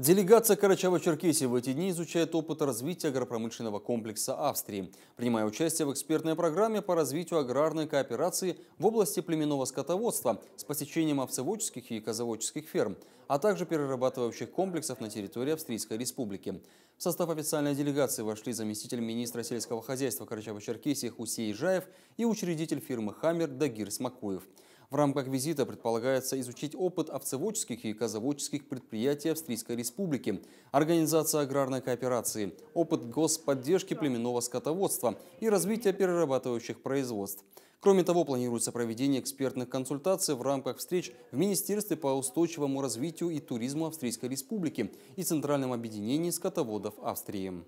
Делегация Карачаева-Черкесии в эти дни изучает опыт развития агропромышленного комплекса Австрии, принимая участие в экспертной программе по развитию аграрной кооперации в области племенного скотоводства с посещением овцеводческих и козоводческих ферм, а также перерабатывающих комплексов на территории Австрийской Республики. В состав официальной делегации вошли заместитель министра сельского хозяйства Карачаева-Черкесии Хусей Жаев и учредитель фирмы «Хаммер» Дагир Смакуев. В рамках визита предполагается изучить опыт овцеводческих и козоводческих предприятий Австрийской Республики, организация аграрной кооперации, опыт господдержки племенного скотоводства и развитие перерабатывающих производств. Кроме того, планируется проведение экспертных консультаций в рамках встреч в Министерстве по устойчивому развитию и туризму Австрийской Республики и Центральном объединении скотоводов Австрии.